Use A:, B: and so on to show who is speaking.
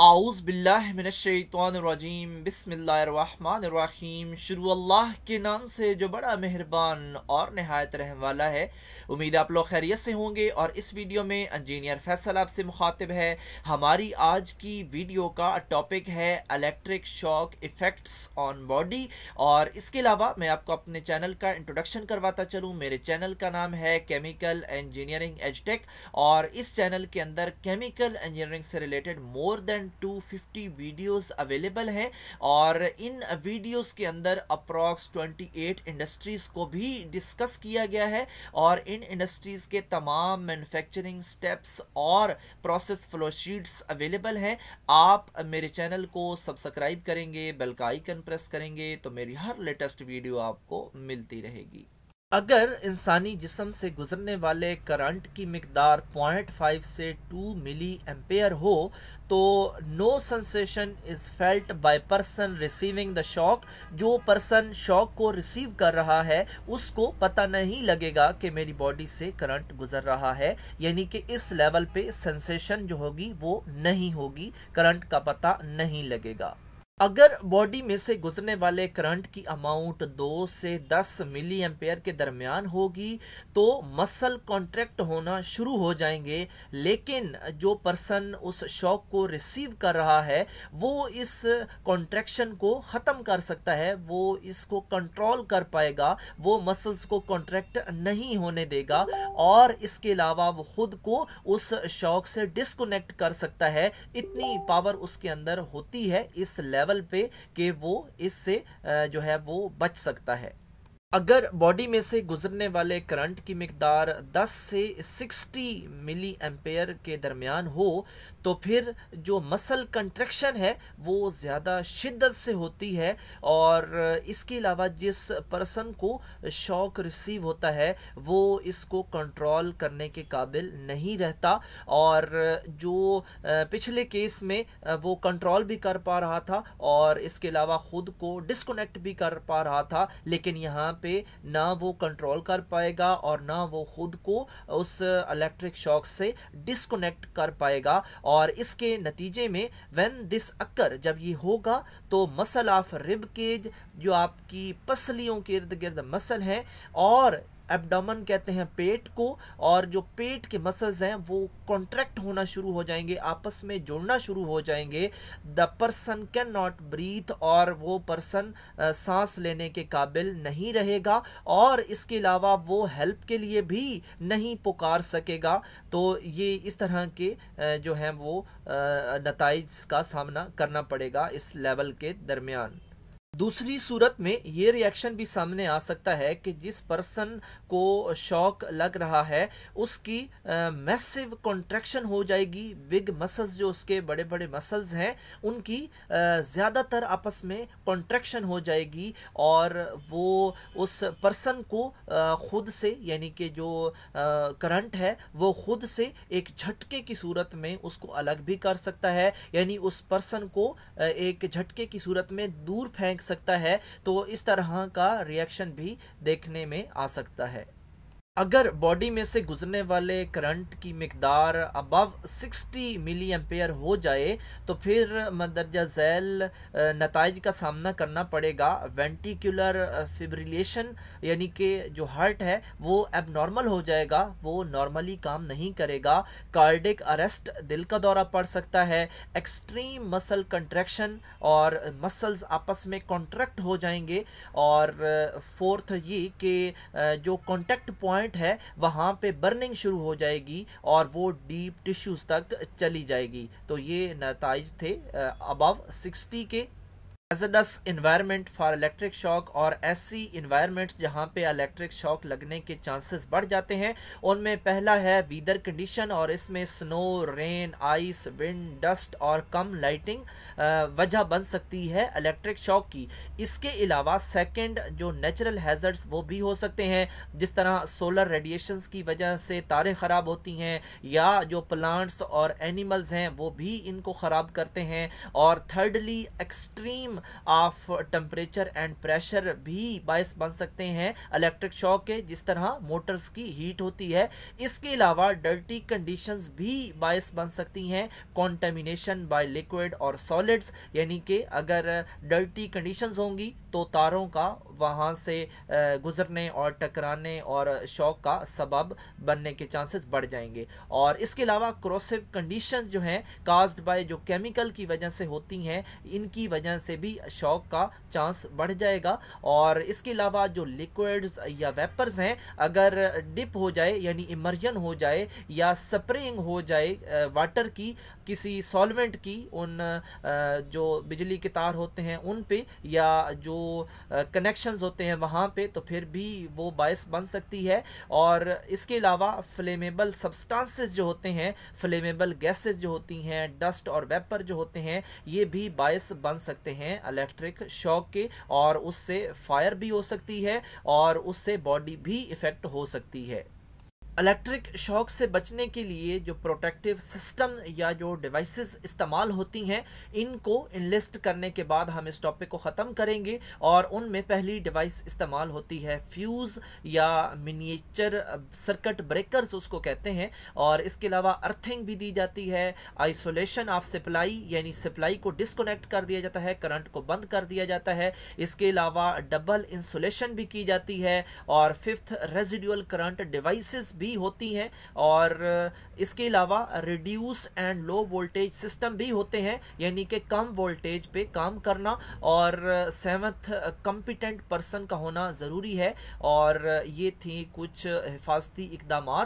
A: आउज़बिल्लाशतवानरजीम बसमीम शुरू अल्लाह के नाम से जो बड़ा मेहरबान और नहायत रहम वाला है उम्मीद आप लोग खैरियत से होंगे और इस वीडियो में इंजीनियर फैसल आपसे मुखातिब है हमारी आज की वीडियो का टॉपिक है electric shock effects on body और इसके अलावा मैं आपको अपने चैनल का इंट्रोडक्शन करवाता चलूँ मेरे चैनल का नाम है केमिकल इंजीनियरिंग एजटेक और इस चैनल के अंदर केमिकल इंजीनियरिंग से related more than 250 videos available है और इन videos के अंदर approx 28 इंडस्ट्रीज़ को भी discuss किया गया है और इन industries के तमाम manufacturing स्टेप्स और प्रोसेस sheets अवेलेबल हैं आप मेरे चैनल को सब्सक्राइब करेंगे बेल का आइकन प्रेस करेंगे तो मेरी हर लेटेस्ट वीडियो आपको मिलती रहेगी अगर इंसानी जिसम से गुजरने वाले करंट की मकदार 0.5 से 2 मिली एम्पेयर हो तो no sensation is felt by person receiving the shock जो पर्सन शॉक को रिसीव कर रहा है उसको पता नहीं लगेगा कि मेरी बॉडी से करंट गुजर रहा है यानी कि इस लेवल पे सेंसेशन जो होगी वो नहीं होगी करंट का पता नहीं लगेगा अगर बॉडी में से गुजरने वाले करंट की अमाउंट दो से दस मिली एम्पेयर के दरमियान होगी तो मसल कॉन्ट्रैक्ट होना शुरू हो जाएंगे लेकिन जो पर्सन उस शॉक को रिसीव कर रहा है वो इस कॉन्ट्रैक्शन को ख़त्म कर सकता है वो इसको कंट्रोल कर पाएगा वो मसल्स को कॉन्ट्रैक्ट नहीं होने देगा और इसके अलावा वो खुद को उस शॉक से डिसकोनेक्ट कर सकता है इतनी पावर उसके अंदर होती है इस लेवल लेवल पे कि वो इससे जो है वो बच सकता है अगर बॉडी में से गुजरने वाले करंट की मकदार 10 से 60 मिली एम्पेयर के दरमियान हो तो फिर जो मसल कंट्रैक्शन है वो ज़्यादा शिद्दत से होती है और इसके अलावा जिस पर्सन को शॉक रिसीव होता है वो इसको कंट्रोल करने के काबिल नहीं रहता और जो पिछले केस में वो कंट्रोल भी कर पा रहा था और इसके अलावा ख़ुद को डिसकोनेक्ट भी कर पा रहा था लेकिन यहाँ पे ना वो कंट्रोल कर पाएगा और ना वो खुद को उस इलेक्ट्रिक शॉक से डिसकोनेक्ट कर पाएगा और इसके नतीजे में व्हेन दिस अक्कर जब ये होगा तो मसल ऑफ रिब केज जो आपकी पसलियों के इर्द गिर्द मसल हैं और एबडामन कहते हैं पेट को और जो पेट के मसल्स हैं वो कॉन्ट्रैक्ट होना शुरू हो जाएंगे आपस में जुड़ना शुरू हो जाएंगे the person can not breathe और वो पर्सन सांस लेने के काबिल नहीं रहेगा और इसके अलावा वो हेल्प के लिए भी नहीं पुकार सकेगा तो ये इस तरह के जो हैं वो नतज का सामना करना पड़ेगा इस लेवल के दरमियान दूसरी सूरत में ये रिएक्शन भी सामने आ सकता है कि जिस पर्सन को शॉक लग रहा है उसकी मैसिव कॉन्ट्रैक्शन हो जाएगी बिग मसल्स जो उसके बड़े बड़े मसल्स हैं उनकी ज़्यादातर आपस में कॉन्ट्रैक्शन हो जाएगी और वो उस पर्सन को uh, खुद से यानी कि जो करंट है वो खुद से एक झटके की सूरत में उसको अलग भी कर सकता है यानी उस पर्सन को एक झटके की सूरत में दूर फेंक सकता है तो इस तरह का रिएक्शन भी देखने में आ सकता है अगर बॉडी में से गुजरने वाले करंट की मकदार अबव 60 मिली एम्पेयर हो जाए तो फिर मंदरजा झैल नतज का सामना करना पड़ेगा वेंटिकुलर फिब्रिलेशन यानी कि जो हार्ट है वो एबनॉर्मल हो जाएगा वो नॉर्मली काम नहीं करेगा कार्डिक अरेस्ट दिल का दौरा पड़ सकता है एक्सट्रीम मसल कंट्रैक्शन और मसल्स आपस में कॉन्ट्रैक्ट हो जाएंगे और फोर्थ ये कि जो कॉन्टैक्ट पॉइंट पॉइंट है वहाँ पे बर्निंग शुरू हो जाएगी और वो डीप टिश्यूज़ तक चली जाएगी तो ये नतज थे अबव सिक्सटी के aged environment for electric shock और ऐसी इन्वायरमेंट जहाँ पे इलेक्ट्रिक शॉक लगने के चांसेस बढ़ जाते हैं उनमें पहला है वीदर कंडीशन और इसमें snow rain ice wind dust और कम लाइटिंग वजह बन सकती है इलेक्ट्रिक शॉक की इसके अलावा सेकेंड जो नेचुरल हैजर्ड्स वो भी हो सकते हैं जिस तरह सोलर रेडिएशन की वजह से तारें ख़राब होती हैं या जो प्लांट्स और एनिमल्स हैं वो भी इनको ख़राब करते हैं और thirdly extreme of temperature and pressure भी बायस बन सकते हैं इलेक्ट्रिक शॉक के जिस तरह मोटर्स की हीट होती है इसके अलावा डर्टी कंडीशंस भी बायस बन सकती हैं कॉन्टेमिनेशन बाय लिक्विड और सॉलिड्स यानी कि अगर डर्टी कंडीशन होंगी तो तारों का वहाँ से गुजरने और टकराने और शौक का सबब बनने के चांसेस बढ़ जाएंगे और इसके अलावा क्रोसिव कंडीशन जो हैं कास्ड बाय जो केमिकल की वजह से होती हैं इनकी वजह से भी शौक का चांस बढ़ जाएगा और इसके अलावा जो लिक्विड्स या वेपर्स हैं अगर डिप हो जाए यानी इमर्जन हो जाए या स्प्रेइंग हो जाए वाटर की किसी सॉल्वेंट की उन जो बिजली के तार होते हैं उन पे या जो कनेक्शन कंडीशंस होते हैं वहाँ पर तो फिर भी वो बायस बन सकती है और इसके अलावा फ्लेमेबल सब्सटांसिस जो होते हैं फ्लेमेबल गैसेस जो होती हैं डस्ट और वेपर जो होते हैं ये भी बायस बन सकते हैं इलेक्ट्रिक शॉक के और उससे फायर भी हो सकती है और उससे बॉडी भी इफ़ेक्ट हो सकती है इलेक्ट्रिक शॉक से बचने के लिए जो प्रोटेक्टिव सिस्टम या जो डिवाइसेस इस्तेमाल होती हैं इनको इनलिस्ट करने के बाद हम इस टॉपिक को ख़त्म करेंगे और उनमें पहली डिवाइस इस्तेमाल होती है फ्यूज़ या मिनिएचर सर्किट ब्रेकर्स उसको कहते हैं और इसके अलावा अर्थिंग भी दी जाती है आइसोलेशन ऑफ सप्लाई यानी सप्लाई को डिसकोनेक्ट कर दिया जाता है करंट को बंद कर दिया जाता है इसके अलावा डबल इंसुलेशन भी की जाती है और फिफ्थ रेजिडुअल करंट डिवाइस भी होती हैं और इसके अलावा reduce and low voltage system भी होते हैं यानी कि कम वोल्टेज पे काम करना और सेवंथ कम्पिटेंट पर्सन का होना ज़रूरी है और ये थी कुछ हिफाजती इकदाम